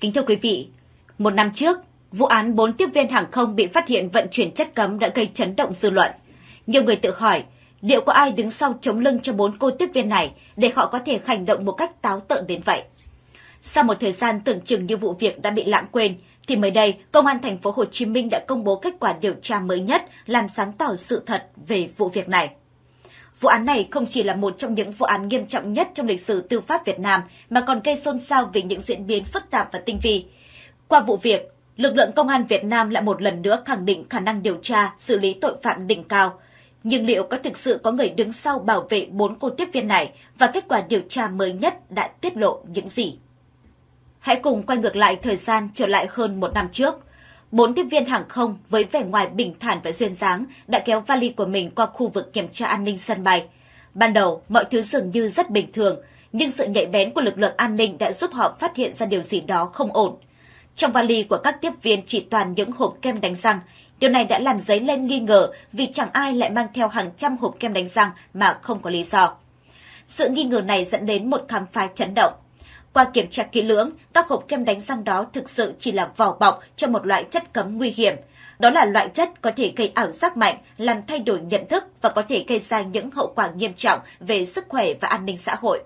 Kính thưa quý vị, một năm trước, vụ án 4 tiếp viên hàng không bị phát hiện vận chuyển chất cấm đã gây chấn động dư luận. Nhiều người tự hỏi, liệu có ai đứng sau chống lưng cho bốn cô tiếp viên này để họ có thể hành động một cách táo tợn đến vậy? Sau một thời gian tưởng chừng như vụ việc đã bị lãng quên, thì mới đây, Công an thành phố Hồ Chí Minh đã công bố kết quả điều tra mới nhất làm sáng tỏ sự thật về vụ việc này. Vụ án này không chỉ là một trong những vụ án nghiêm trọng nhất trong lịch sử tư pháp Việt Nam mà còn gây xôn xao vì những diễn biến phức tạp và tinh vi. Qua vụ việc, lực lượng công an Việt Nam lại một lần nữa khẳng định khả năng điều tra, xử lý tội phạm đỉnh cao. Nhưng liệu có thực sự có người đứng sau bảo vệ bốn cô tiếp viên này và kết quả điều tra mới nhất đã tiết lộ những gì? Hãy cùng quay ngược lại thời gian trở lại hơn một năm trước – Bốn tiếp viên hàng không với vẻ ngoài bình thản và duyên dáng đã kéo vali của mình qua khu vực kiểm tra an ninh sân bay. Ban đầu, mọi thứ dường như rất bình thường, nhưng sự nhạy bén của lực lượng an ninh đã giúp họ phát hiện ra điều gì đó không ổn. Trong vali của các tiếp viên chỉ toàn những hộp kem đánh răng. Điều này đã làm dấy lên nghi ngờ vì chẳng ai lại mang theo hàng trăm hộp kem đánh răng mà không có lý do. Sự nghi ngờ này dẫn đến một khám phá chấn động qua kiểm tra kỹ lưỡng, các hộp kem đánh răng đó thực sự chỉ là vỏ bọc cho một loại chất cấm nguy hiểm. Đó là loại chất có thể gây ảo giác mạnh, làm thay đổi nhận thức và có thể gây ra những hậu quả nghiêm trọng về sức khỏe và an ninh xã hội.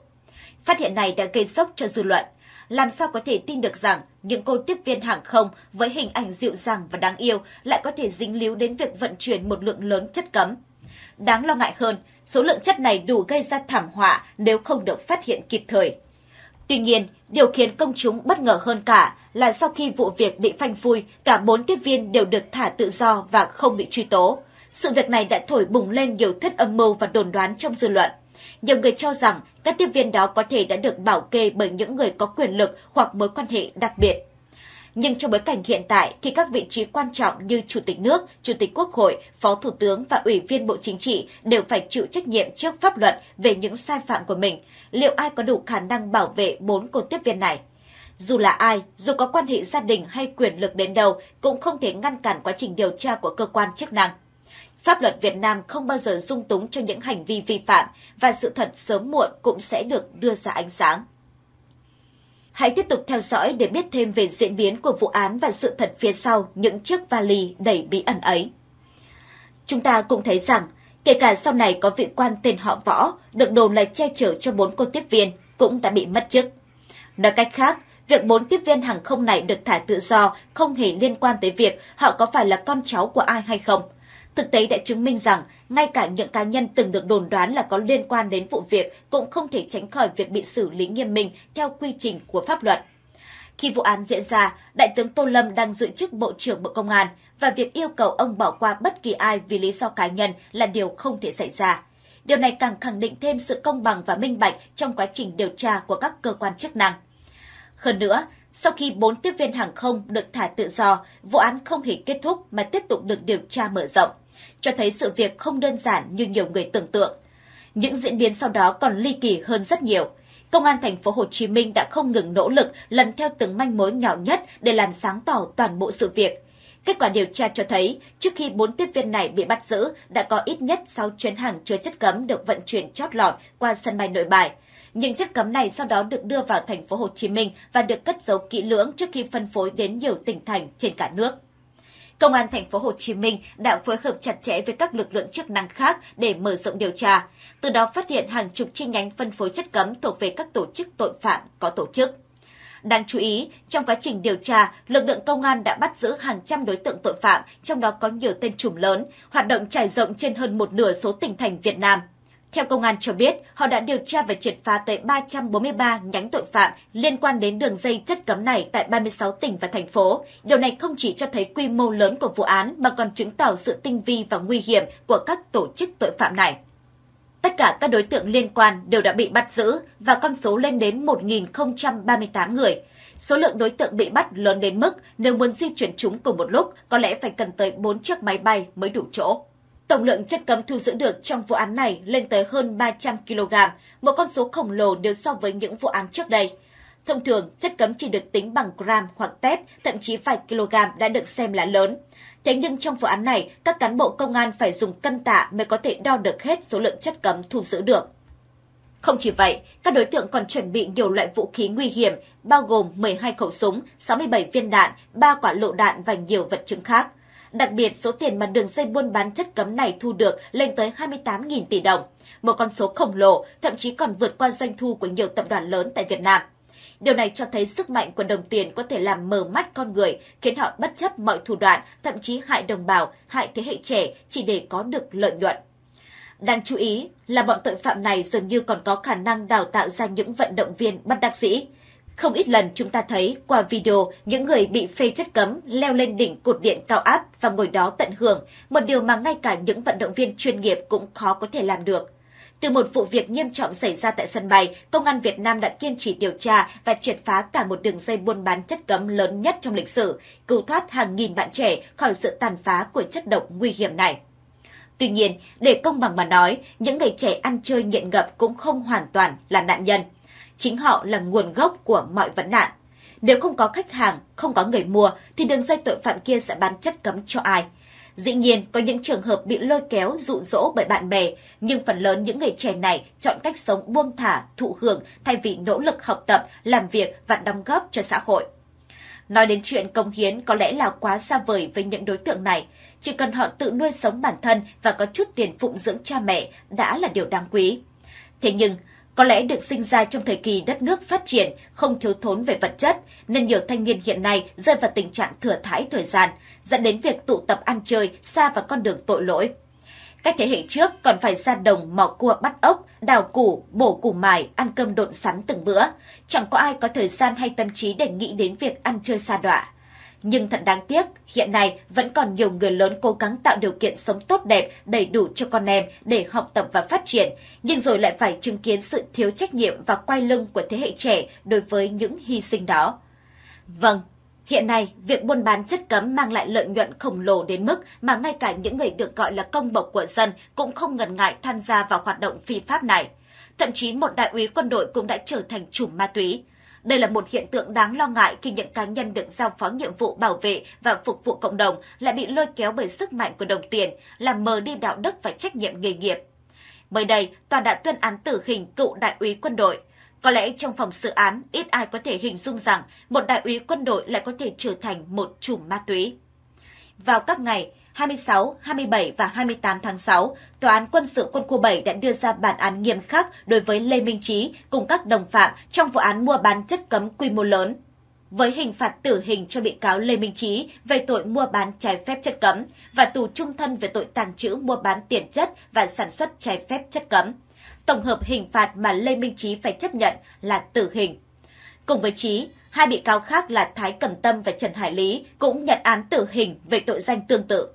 Phát hiện này đã gây sốc cho dư luận. Làm sao có thể tin được rằng những cô tiếp viên hàng không với hình ảnh dịu dàng và đáng yêu lại có thể dính líu đến việc vận chuyển một lượng lớn chất cấm? Đáng lo ngại hơn, số lượng chất này đủ gây ra thảm họa nếu không được phát hiện kịp thời. Tuy nhiên, điều khiến công chúng bất ngờ hơn cả là sau khi vụ việc bị phanh phui, cả bốn tiếp viên đều được thả tự do và không bị truy tố. Sự việc này đã thổi bùng lên nhiều thuyết âm mưu và đồn đoán trong dư luận. Nhiều người cho rằng các tiếp viên đó có thể đã được bảo kê bởi những người có quyền lực hoặc mối quan hệ đặc biệt. Nhưng trong bối cảnh hiện tại, khi các vị trí quan trọng như Chủ tịch nước, Chủ tịch Quốc hội, Phó Thủ tướng và Ủy viên Bộ Chính trị đều phải chịu trách nhiệm trước pháp luật về những sai phạm của mình, liệu ai có đủ khả năng bảo vệ bốn cột tiếp viên này? Dù là ai, dù có quan hệ gia đình hay quyền lực đến đâu, cũng không thể ngăn cản quá trình điều tra của cơ quan chức năng. Pháp luật Việt Nam không bao giờ dung túng cho những hành vi vi phạm và sự thật sớm muộn cũng sẽ được đưa ra ánh sáng. Hãy tiếp tục theo dõi để biết thêm về diễn biến của vụ án và sự thật phía sau những chiếc vali đầy bí ẩn ấy. Chúng ta cũng thấy rằng, kể cả sau này có vị quan tên họ Võ được đồn là che chở cho bốn cô tiếp viên cũng đã bị mất chức. Nói cách khác, việc bốn tiếp viên hàng không này được thả tự do không hề liên quan tới việc họ có phải là con cháu của ai hay không, Thực tế đã chứng minh rằng, ngay cả những cá nhân từng được đồn đoán là có liên quan đến vụ việc cũng không thể tránh khỏi việc bị xử lý nghiêm minh theo quy trình của pháp luật. Khi vụ án diễn ra, Đại tướng Tô Lâm đang giữ chức Bộ trưởng Bộ Công an và việc yêu cầu ông bỏ qua bất kỳ ai vì lý do cá nhân là điều không thể xảy ra. Điều này càng khẳng định thêm sự công bằng và minh bạch trong quá trình điều tra của các cơ quan chức năng. Hơn nữa, sau khi bốn tiếp viên hàng không được thả tự do, vụ án không hề kết thúc mà tiếp tục được điều tra mở rộng cho thấy sự việc không đơn giản như nhiều người tưởng tượng. Những diễn biến sau đó còn ly kỳ hơn rất nhiều. Công an thành phố Hồ Chí Minh đã không ngừng nỗ lực lần theo từng manh mối nhỏ nhất để làm sáng tỏ toàn bộ sự việc. Kết quả điều tra cho thấy, trước khi bốn tiếp viên này bị bắt giữ, đã có ít nhất 6 chuyến hàng chứa chất cấm được vận chuyển chót lọt qua sân bay Nội Bài. Những chất cấm này sau đó được đưa vào thành phố Hồ Chí Minh và được cất giấu kỹ lưỡng trước khi phân phối đến nhiều tỉnh thành trên cả nước. Công an thành phố Hồ Chí Minh đã phối hợp chặt chẽ với các lực lượng chức năng khác để mở rộng điều tra, từ đó phát hiện hàng chục chi nhánh phân phối chất cấm thuộc về các tổ chức tội phạm có tổ chức. Đáng chú ý, trong quá trình điều tra, lực lượng công an đã bắt giữ hàng trăm đối tượng tội phạm, trong đó có nhiều tên trùm lớn, hoạt động trải rộng trên hơn một nửa số tỉnh thành Việt Nam – theo công an cho biết, họ đã điều tra và triệt phá tới 343 nhánh tội phạm liên quan đến đường dây chất cấm này tại 36 tỉnh và thành phố. Điều này không chỉ cho thấy quy mô lớn của vụ án mà còn chứng tỏ sự tinh vi và nguy hiểm của các tổ chức tội phạm này. Tất cả các đối tượng liên quan đều đã bị bắt giữ và con số lên đến 1.038 người. Số lượng đối tượng bị bắt lớn đến mức nếu muốn di chuyển chúng cùng một lúc có lẽ phải cần tới 4 chiếc máy bay mới đủ chỗ. Tổng lượng chất cấm thu giữ được trong vụ án này lên tới hơn 300 kg, một con số khổng lồ nếu so với những vụ án trước đây. Thông thường, chất cấm chỉ được tính bằng gram hoặc tép, thậm chí vài kg đã được xem là lớn. Thế nhưng trong vụ án này, các cán bộ công an phải dùng cân tạ mới có thể đo được hết số lượng chất cấm thu giữ được. Không chỉ vậy, các đối tượng còn chuẩn bị nhiều loại vũ khí nguy hiểm, bao gồm 12 khẩu súng, 67 viên đạn, 3 quả lựu đạn và nhiều vật chứng khác. Đặc biệt, số tiền mà đường dây buôn bán chất cấm này thu được lên tới 28.000 tỷ đồng, một con số khổng lồ, thậm chí còn vượt qua doanh thu của nhiều tập đoàn lớn tại Việt Nam. Điều này cho thấy sức mạnh của đồng tiền có thể làm mờ mắt con người, khiến họ bất chấp mọi thủ đoạn, thậm chí hại đồng bào, hại thế hệ trẻ chỉ để có được lợi nhuận. Đáng chú ý là bọn tội phạm này dường như còn có khả năng đào tạo ra những vận động viên bất đắc dĩ. Không ít lần chúng ta thấy qua video những người bị phê chất cấm leo lên đỉnh cột điện cao áp và ngồi đó tận hưởng, một điều mà ngay cả những vận động viên chuyên nghiệp cũng khó có thể làm được. Từ một vụ việc nghiêm trọng xảy ra tại sân bay, Công an Việt Nam đã kiên trì điều tra và triệt phá cả một đường dây buôn bán chất cấm lớn nhất trong lịch sử, cứu thoát hàng nghìn bạn trẻ khỏi sự tàn phá của chất độc nguy hiểm này. Tuy nhiên, để công bằng mà nói, những người trẻ ăn chơi nghiện ngập cũng không hoàn toàn là nạn nhân – chính họ là nguồn gốc của mọi vấn nạn. Nếu không có khách hàng, không có người mua thì đường dây tội phạm kia sẽ bán chất cấm cho ai. Dĩ nhiên, có những trường hợp bị lôi kéo, dụ dỗ bởi bạn bè, nhưng phần lớn những người trẻ này chọn cách sống buông thả, thụ hưởng thay vì nỗ lực học tập, làm việc và đóng góp cho xã hội. Nói đến chuyện công hiến có lẽ là quá xa vời với những đối tượng này. Chỉ cần họ tự nuôi sống bản thân và có chút tiền phụng dưỡng cha mẹ đã là điều đáng quý. Thế nhưng, có lẽ được sinh ra trong thời kỳ đất nước phát triển, không thiếu thốn về vật chất, nên nhiều thanh niên hiện nay rơi vào tình trạng thừa thãi thời gian, dẫn đến việc tụ tập ăn chơi xa vào con đường tội lỗi. Các thế hệ trước còn phải ra đồng mò cua bắt ốc, đào củ, bổ củ mài, ăn cơm độn sắn từng bữa. Chẳng có ai có thời gian hay tâm trí để nghĩ đến việc ăn chơi xa đọa. Nhưng thật đáng tiếc, hiện nay vẫn còn nhiều người lớn cố gắng tạo điều kiện sống tốt đẹp, đầy đủ cho con em để học tập và phát triển, nhưng rồi lại phải chứng kiến sự thiếu trách nhiệm và quay lưng của thế hệ trẻ đối với những hy sinh đó. Vâng, Hiện nay, việc buôn bán chất cấm mang lại lợi nhuận khổng lồ đến mức mà ngay cả những người được gọi là công bộc của dân cũng không ngần ngại tham gia vào hoạt động phi pháp này. Thậm chí một đại úy quân đội cũng đã trở thành chủ ma túy. Đây là một hiện tượng đáng lo ngại khi những cá nhân được giao phó nhiệm vụ bảo vệ và phục vụ cộng đồng lại bị lôi kéo bởi sức mạnh của đồng tiền, làm mờ đi đạo đức và trách nhiệm nghề nghiệp. Mới đây, tòa đã tuyên án tử hình cựu đại úy quân đội. Có lẽ trong phòng xử án, ít ai có thể hình dung rằng một đại úy quân đội lại có thể trở thành một chùm ma túy. Vào các ngày 26, 27 và 28 tháng 6, Tòa án Quân sự Quân khu 7 đã đưa ra bản án nghiêm khắc đối với Lê Minh Trí cùng các đồng phạm trong vụ án mua bán chất cấm quy mô lớn. Với hình phạt tử hình cho bị cáo Lê Minh Trí về tội mua bán trái phép chất cấm và tù trung thân về tội tàng trữ mua bán tiền chất và sản xuất trái phép chất cấm. Tổng hợp hình phạt mà Lê Minh Trí phải chấp nhận là tử hình. Cùng với Trí, hai bị cáo khác là Thái Cẩm Tâm và Trần Hải Lý cũng nhận án tử hình về tội danh tương tự.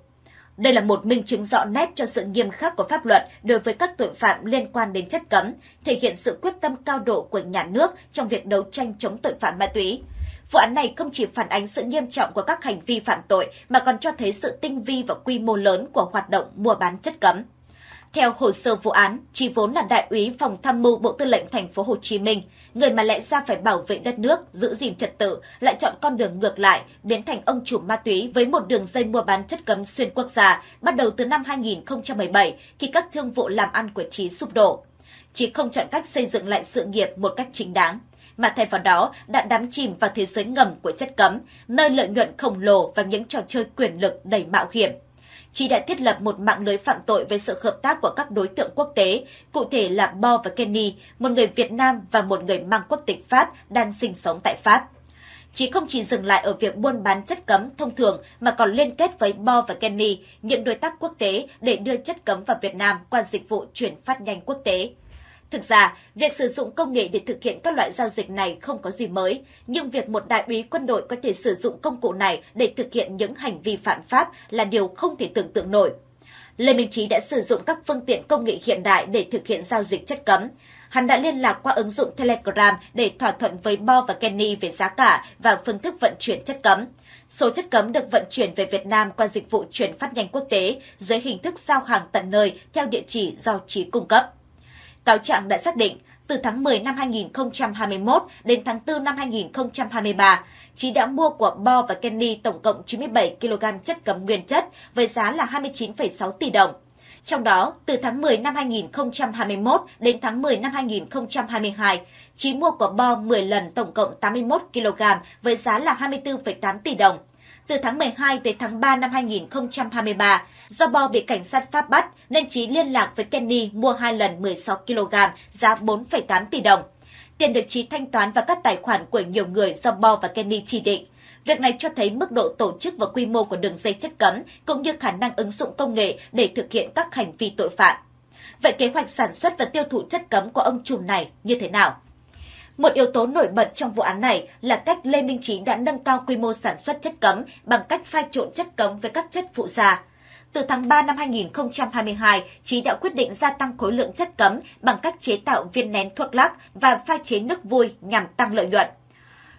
Đây là một minh chứng rõ nét cho sự nghiêm khắc của pháp luật đối với các tội phạm liên quan đến chất cấm, thể hiện sự quyết tâm cao độ của nhà nước trong việc đấu tranh chống tội phạm ma túy. Vụ án này không chỉ phản ánh sự nghiêm trọng của các hành vi phạm tội mà còn cho thấy sự tinh vi và quy mô lớn của hoạt động mua bán chất cấm. Theo hồ sơ vụ án, Trí vốn là đại úy phòng tham mưu Bộ Tư lệnh Thành phố Hồ Chí Minh, người mà lẽ ra phải bảo vệ đất nước, giữ gìn trật tự, lại chọn con đường ngược lại, biến thành ông chủ ma túy với một đường dây mua bán chất cấm xuyên quốc gia, bắt đầu từ năm 2017 khi các thương vụ làm ăn của Trí sụp đổ. Trí không chọn cách xây dựng lại sự nghiệp một cách chính đáng mà thay vào đó đã đắm chìm vào thế giới ngầm của chất cấm, nơi lợi nhuận khổng lồ và những trò chơi quyền lực đầy mạo hiểm. Trí đã thiết lập một mạng lưới phạm tội với sự hợp tác của các đối tượng quốc tế, cụ thể là Bo và Kenny, một người Việt Nam và một người mang quốc tịch Pháp đang sinh sống tại Pháp. Trí không chỉ dừng lại ở việc buôn bán chất cấm thông thường mà còn liên kết với Bo và Kenny, những đối tác quốc tế để đưa chất cấm vào Việt Nam qua dịch vụ chuyển phát nhanh quốc tế. Thực ra, việc sử dụng công nghệ để thực hiện các loại giao dịch này không có gì mới, nhưng việc một đại úy quân đội có thể sử dụng công cụ này để thực hiện những hành vi phạm pháp là điều không thể tưởng tượng nổi. Lê Minh Trí đã sử dụng các phương tiện công nghệ hiện đại để thực hiện giao dịch chất cấm. Hắn đã liên lạc qua ứng dụng Telegram để thỏa thuận với Bo và Kenny về giá cả và phương thức vận chuyển chất cấm. Số chất cấm được vận chuyển về Việt Nam qua dịch vụ chuyển phát nhanh quốc tế dưới hình thức giao hàng tận nơi theo địa chỉ do Trí cung cấp. Cáo trạng đã xác định, từ tháng 10 năm 2021 đến tháng 4 năm 2023, Trí đã mua của Bo và Kenny tổng cộng 97 kg chất cấm nguyên chất với giá là 29,6 tỷ đồng. Trong đó, từ tháng 10 năm 2021 đến tháng 10 năm 2022, Trí mua của Bo 10 lần tổng cộng 81 kg với giá là 24,8 tỷ đồng từ tháng 12 tới tháng 3 năm 2023. Do Bo bị cảnh sát Pháp bắt nên Trí liên lạc với Kenny mua hai lần 16 kg giá 4,8 tỷ đồng. Tiền được Trí thanh toán vào các tài khoản của nhiều người do Bo và Kenny chỉ định. Việc này cho thấy mức độ tổ chức và quy mô của đường dây chất cấm cũng như khả năng ứng dụng công nghệ để thực hiện các hành vi tội phạm. Vậy kế hoạch sản xuất và tiêu thụ chất cấm của ông trùm này như thế nào? Một yếu tố nổi bật trong vụ án này là cách Lê Minh Trí đã nâng cao quy mô sản xuất chất cấm bằng cách pha trộn chất cấm với các chất phụ gia. Từ tháng 3 năm 2022, Trí đã quyết định gia tăng khối lượng chất cấm bằng cách chế tạo viên nén thuốc lắc và pha chế nước vui nhằm tăng lợi nhuận.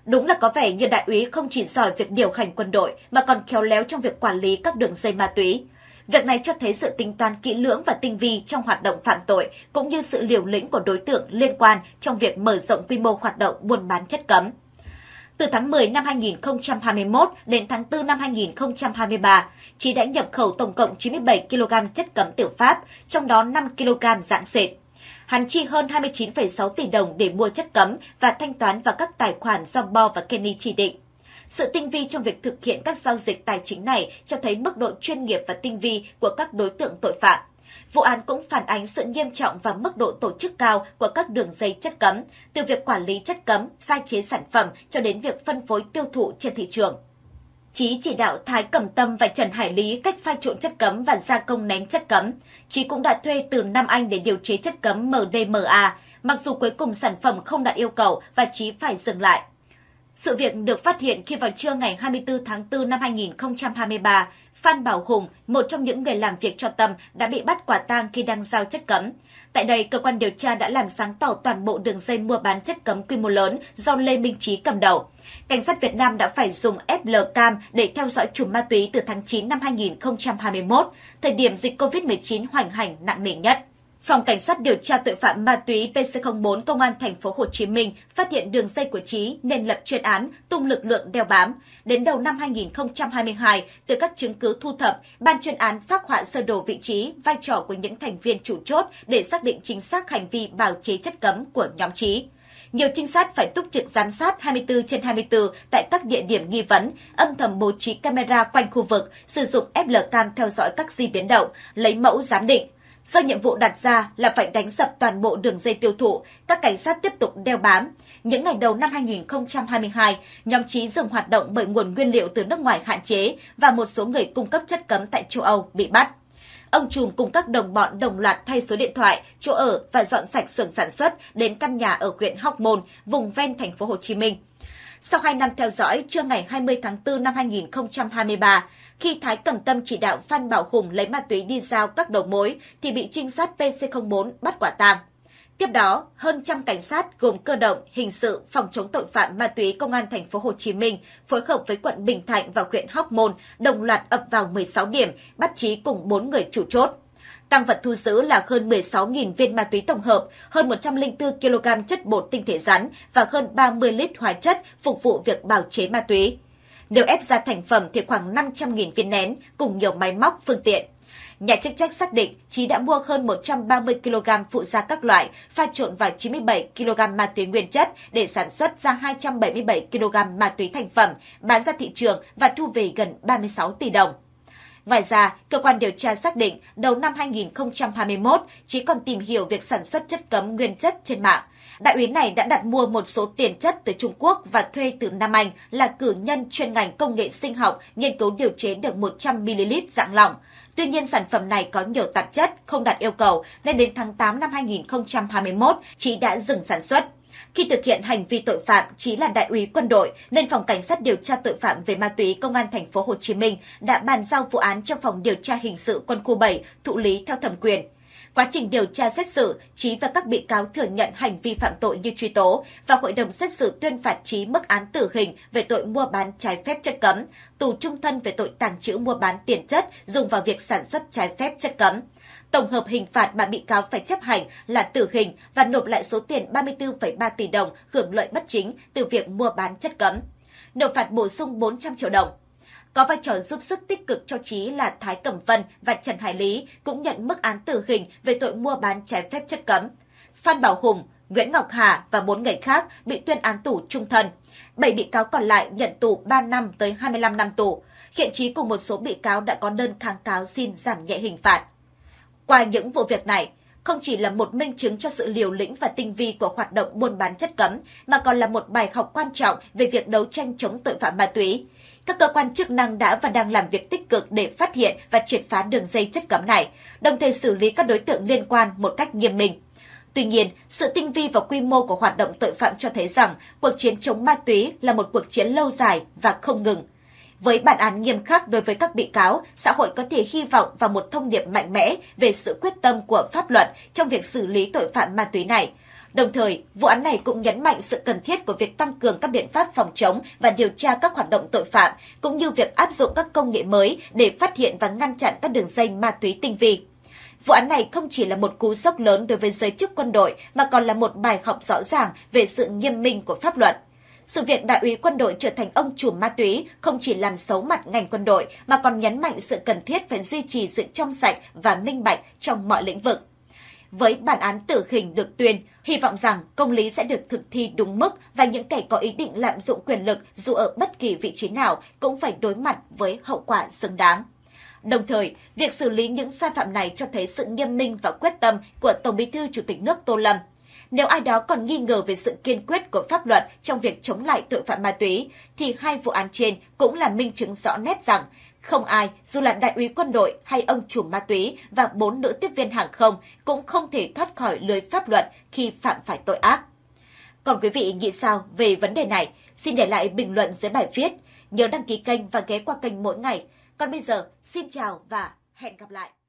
Đúng là có vẻ như đại úy không chỉ giỏi việc điều hành quân đội mà còn khéo léo trong việc quản lý các đường dây ma túy. Việc này cho thấy sự tính toán kỹ lưỡng và tinh vi trong hoạt động phạm tội, cũng như sự liều lĩnh của đối tượng liên quan trong việc mở rộng quy mô hoạt động buôn bán chất cấm. Từ tháng 10 năm 2021 đến tháng 4 năm 2023, Trí đã nhập khẩu tổng cộng 97 kg chất cấm tiểu Pháp, trong đó 5 kg dạng sệt. Hắn chi hơn 29,6 tỷ đồng để mua chất cấm và thanh toán vào các tài khoản do Bo và Kenny chỉ định. Sự tinh vi trong việc thực hiện các giao dịch tài chính này cho thấy mức độ chuyên nghiệp và tinh vi của các đối tượng tội phạm. Vụ án cũng phản ánh sự nghiêm trọng và mức độ tổ chức cao của các đường dây chất cấm, từ việc quản lý chất cấm, pha chế sản phẩm cho đến việc phân phối tiêu thụ trên thị trường. Chí chỉ đạo Thái Cẩm Tâm và Trần Hải Lý cách pha trộn chất cấm và gia công nén chất cấm. Chí cũng đã thuê từ Nam Anh để điều chế chất cấm MDMA, mặc dù cuối cùng sản phẩm không đạt yêu cầu và Chí phải dừng lại. Sự việc được phát hiện khi vào trưa ngày 24 tháng 4 năm 2023, Phan Bảo Hùng, một trong những người làm việc cho Tâm, đã bị bắt quả tang khi đang giao chất cấm. Tại đây, cơ quan điều tra đã làm sáng tỏ toàn bộ đường dây mua bán chất cấm quy mô lớn do Lê Minh Trí cầm đầu. Cảnh sát Việt Nam đã phải dùng FL cam để theo dõi chùm ma túy từ tháng 9 năm 2021, thời điểm dịch COVID-19 hoành hành nặng nề nhất. Phòng Cảnh sát điều tra tội phạm ma túy PC04 Công an thành phố Hồ Chí Minh phát hiện đường dây của Trí nên lập chuyên án, tung lực lượng đeo bám. Đến đầu năm 2022, từ các chứng cứ thu thập, ban chuyên án phát họa sơ đồ vị trí, vai trò của những thành viên chủ chốt để xác định chính xác hành vi bào chế chất cấm của nhóm Trí nhiều trinh sát phải túc trực giám sát 24 trên 24 tại các địa điểm nghi vấn, âm thầm bố trí camera quanh khu vực, sử dụng FL cam theo dõi các di biến động, lấy mẫu giám định. Do nhiệm vụ đặt ra là phải đánh sập toàn bộ đường dây tiêu thụ, các cảnh sát tiếp tục đeo bám. Những ngày đầu năm 2022, nhóm trí dừng hoạt động bởi nguồn nguyên liệu từ nước ngoài hạn chế và một số người cung cấp chất cấm tại châu Âu bị bắt ông Trùm cùng các đồng bọn đồng loạt thay số điện thoại, chỗ ở và dọn sạch xưởng sản xuất đến căn nhà ở huyện Hóc Môn, vùng ven thành phố Hồ Chí Minh. Sau 2 năm theo dõi, trưa ngày 20 tháng 4 năm 2023, khi Thái Cẩm Tâm chỉ đạo Phan Bảo Hùng lấy ma túy đi giao các đầu mối thì bị trinh sát PC04 bắt quả tang. Tiếp đó, hơn trăm cảnh sát gồm cơ động, hình sự, phòng chống tội phạm ma túy công an thành phố Hồ Chí Minh phối hợp với quận Bình Thạnh và huyện Hóc Môn đồng loạt ập vào 16 điểm, bắt trí cùng 4 người chủ chốt. Tăng vật thu giữ là hơn 16.000 viên ma túy tổng hợp, hơn 104 kg chất bột tinh thể rắn và hơn 30 lít hóa chất phục vụ việc bào chế ma túy. Nếu ép ra thành phẩm thì khoảng 500.000 viên nén cùng nhiều máy móc, phương tiện. Nhà chức trách xác định Trí đã mua hơn 130 kg phụ gia các loại, pha trộn vào 97 kg ma túy nguyên chất để sản xuất ra 277 kg ma túy thành phẩm, bán ra thị trường và thu về gần 36 tỷ đồng. Ngoài ra, cơ quan điều tra xác định đầu năm 2021 chỉ còn tìm hiểu việc sản xuất chất cấm nguyên chất trên mạng. Đại úy này đã đặt mua một số tiền chất từ Trung Quốc và thuê từ Nam Anh là cử nhân chuyên ngành công nghệ sinh học nghiên cứu điều chế được 100ml dạng lỏng. Tuy nhiên sản phẩm này có nhiều tạp chất không đạt yêu cầu nên đến tháng 8 năm 2021, chị đã dừng sản xuất. Khi thực hiện hành vi tội phạm, Chí là đại úy quân đội nên phòng cảnh sát điều tra tội phạm về ma túy công an thành phố Hồ Chí Minh đã bàn giao vụ án cho phòng điều tra hình sự quân khu 7 thụ lý theo thẩm quyền. Quá trình điều tra xét xử, Trí và các bị cáo thừa nhận hành vi phạm tội như truy tố và hội đồng xét xử tuyên phạt Trí mức án tử hình về tội mua bán trái phép chất cấm, tù trung thân về tội tàng trữ mua bán tiền chất dùng vào việc sản xuất trái phép chất cấm. Tổng hợp hình phạt mà bị cáo phải chấp hành là tử hình và nộp lại số tiền 34,3 tỷ đồng hưởng lợi bất chính từ việc mua bán chất cấm. Nộp phạt bổ sung 400 triệu đồng. Có vai trò giúp sức tích cực cho Trí là Thái Cẩm Vân và Trần Hải Lý cũng nhận mức án tử hình về tội mua bán trái phép chất cấm. Phan Bảo Hùng, Nguyễn Ngọc Hà và bốn người khác bị tuyên án tù trung thân. 7 bị cáo còn lại nhận tù 3 năm tới 25 năm tù. Hiện Trí cùng một số bị cáo đã có đơn kháng cáo xin giảm nhẹ hình phạt. Qua những vụ việc này, không chỉ là một minh chứng cho sự liều lĩnh và tinh vi của hoạt động buôn bán chất cấm, mà còn là một bài học quan trọng về việc đấu tranh chống tội phạm ma túy các cơ quan chức năng đã và đang làm việc tích cực để phát hiện và triệt phá đường dây chất cấm này, đồng thời xử lý các đối tượng liên quan một cách nghiêm minh. Tuy nhiên, sự tinh vi và quy mô của hoạt động tội phạm cho thấy rằng cuộc chiến chống ma túy là một cuộc chiến lâu dài và không ngừng. Với bản án nghiêm khắc đối với các bị cáo, xã hội có thể hy vọng vào một thông điệp mạnh mẽ về sự quyết tâm của pháp luật trong việc xử lý tội phạm ma túy này, Đồng thời, vụ án này cũng nhấn mạnh sự cần thiết của việc tăng cường các biện pháp phòng chống và điều tra các hoạt động tội phạm, cũng như việc áp dụng các công nghệ mới để phát hiện và ngăn chặn các đường dây ma túy tinh vi. Vụ án này không chỉ là một cú sốc lớn đối với giới chức quân đội mà còn là một bài học rõ ràng về sự nghiêm minh của pháp luật. Sự việc đại úy quân đội trở thành ông chủ ma túy không chỉ làm xấu mặt ngành quân đội mà còn nhấn mạnh sự cần thiết phải duy trì sự trong sạch và minh bạch trong mọi lĩnh vực. Với bản án tử hình được tuyên, hy vọng rằng công lý sẽ được thực thi đúng mức và những kẻ có ý định lạm dụng quyền lực dù ở bất kỳ vị trí nào cũng phải đối mặt với hậu quả xứng đáng. Đồng thời, việc xử lý những sai phạm này cho thấy sự nghiêm minh và quyết tâm của Tổng Bí thư Chủ tịch nước Tô Lâm. Nếu ai đó còn nghi ngờ về sự kiên quyết của pháp luật trong việc chống lại tội phạm ma túy, thì hai vụ án trên cũng là minh chứng rõ nét rằng không ai, dù là đại úy quân đội hay ông chủ ma túy và bốn nữ tiếp viên hàng không cũng không thể thoát khỏi lưới pháp luật khi phạm phải tội ác. Còn quý vị nghĩ sao về vấn đề này? Xin để lại bình luận dưới bài viết. Nhớ đăng ký kênh và ghé qua kênh mỗi ngày. Còn bây giờ, xin chào và hẹn gặp lại!